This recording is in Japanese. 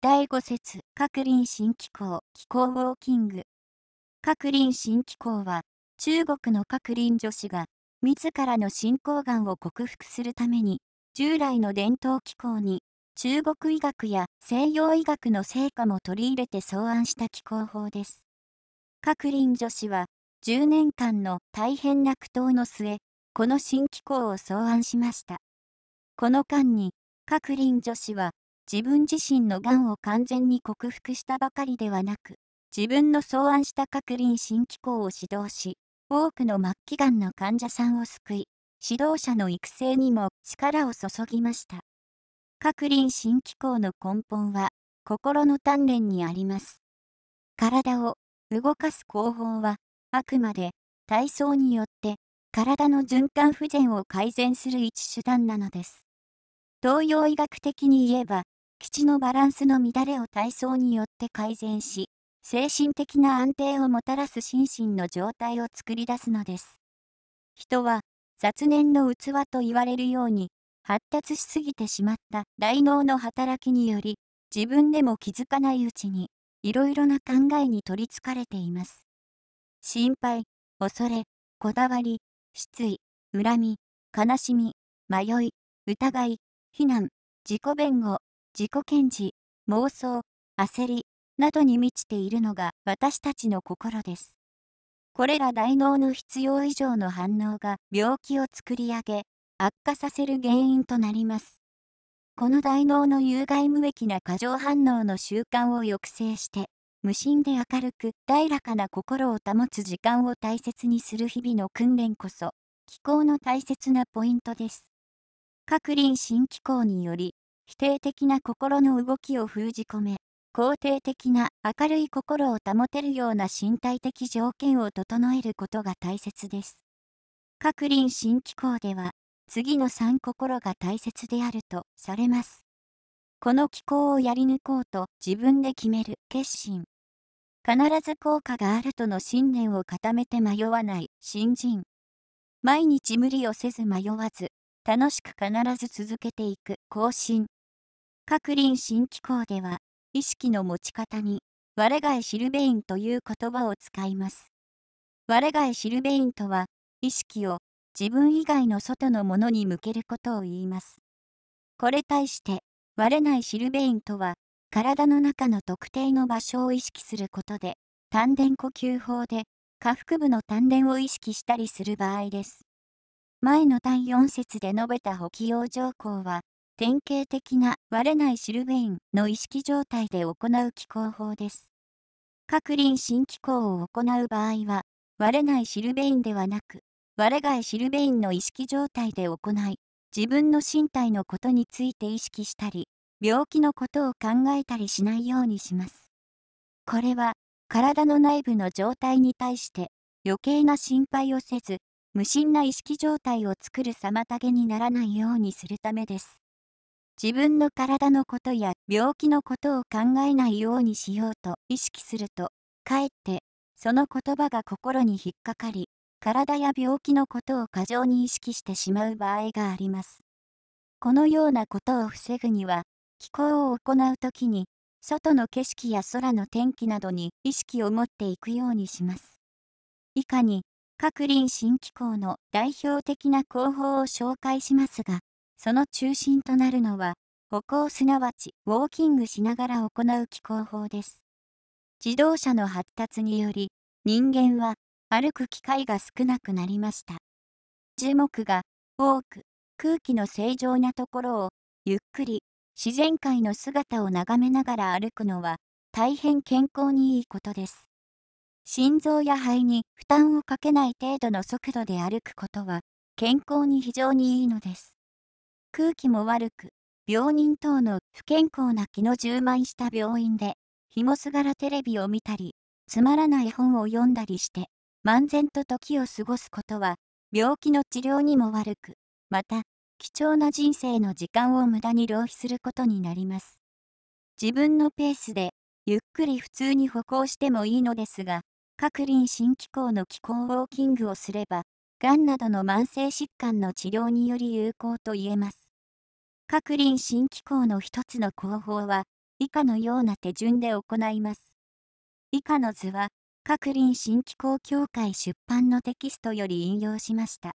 第5節各林新機構気候ウォーキング各林新機構は中国の各林女子が自らの進行がんを克服するために従来の伝統機構に中国医学や西洋医学の成果も取り入れて草案した気候法です。各林女子は10年間の大変な苦闘の末、この新機構を草案しました。この間に、各林女子は自分自身のがんを完全に克服したばかりではなく、自分の草案した各輪新機構を指導し、多くの末期がんの患者さんを救い、指導者の育成にも力を注ぎました。各輪新機構の根本は、心の鍛錬にあります。体を動かす方法は、あくまで体操によって、体の循環不全を改善する一手段なのです。東洋医学的に言えば、基地のバランスの乱れを体操によって改善し、精神的な安定をもたらす心身の状態を作り出すのです。人は雑念の器と言われるように発達しすぎてしまった大脳の働きにより自分でも気づかないうちにいろいろな考えに取りつかれています。心配、恐れ、こだわり、失意、恨み、悲しみ、迷い、疑い、非難、自己弁護、自己顕示、妄想、焦りなどに満ちているのが私たちの心です。これら大脳の必要以上の反応が病気を作り上げ、悪化させる原因となります。この大脳の有害無益な過剰反応の習慣を抑制して、無心で明るく平らかな心を保つ時間を大切にする日々の訓練こそ、気候の大切なポイントです。各輪新機構により、否定的な心の動きを封じ込め、肯定的な明るい心を保てるような身体的条件を整えることが大切です。各輪新機構では、次の3心が大切であるとされます。この機構をやり抜こうと自分で決める決心。必ず効果があるとの信念を固めて迷わない新人。毎日無理をせず迷わず、楽しく必ず続けていく更新。各林新機構では、意識の持ち方に、我がシルベインという言葉を使います。我がシルベインとは、意識を自分以外の外のものに向けることを言います。これ対して、我ないシルベインとは、体の中の特定の場所を意識することで、丹田呼吸法で、下腹部の丹田を意識したりする場合です。前の第4節で述べた補起用条項は、典型的な割れないシルベインの意識状態で行う気候法です。各輪新機構を行う場合は、割れないシルベインではなく、割れいシルベインの意識状態で行い、自分の身体のことについて意識したり、病気のことを考えたりしないようにします。これは、体の内部の状態に対して余計な心配をせず、無心な意識状態を作る妨げにならないようにするためです。自分の体のことや病気のことを考えないようにしようと意識すると、かえって、その言葉が心に引っかかり、体や病気のことを過剰に意識してしまう場合があります。このようなことを防ぐには、気候を行うときに、外の景色や空の天気などに意識を持っていくようにします。以下に、各林新機構の代表的な広報を紹介しますが、その中心となるのは、歩行すなわちウォーキングしながら行う気候法です。自動車の発達により、人間は歩く機会が少なくなりました。樹木が多く、空気の正常なところを、ゆっくり、自然界の姿を眺めながら歩くのは、大変健康にいいことです。心臓や肺に負担をかけない程度の速度で歩くことは、健康に非常にいいのです。空気も悪く、病人等の不健康な気の充満した病院で、ひもすがらテレビを見たり、つまらない本を読んだりして、漫然と時を過ごすことは、病気の治療にも悪く、また、貴重な人生の時間を無駄に浪費することになります。自分のペースで、ゆっくり普通に歩行してもいいのですが、各輪新機構の気候ウォーキングをすれば、がんなどの慢性疾患の治療により有効と言えます。各輪新機構の一つの工法は、以下のような手順で行います。以下の図は、各輪新機構協会出版のテキストより引用しました。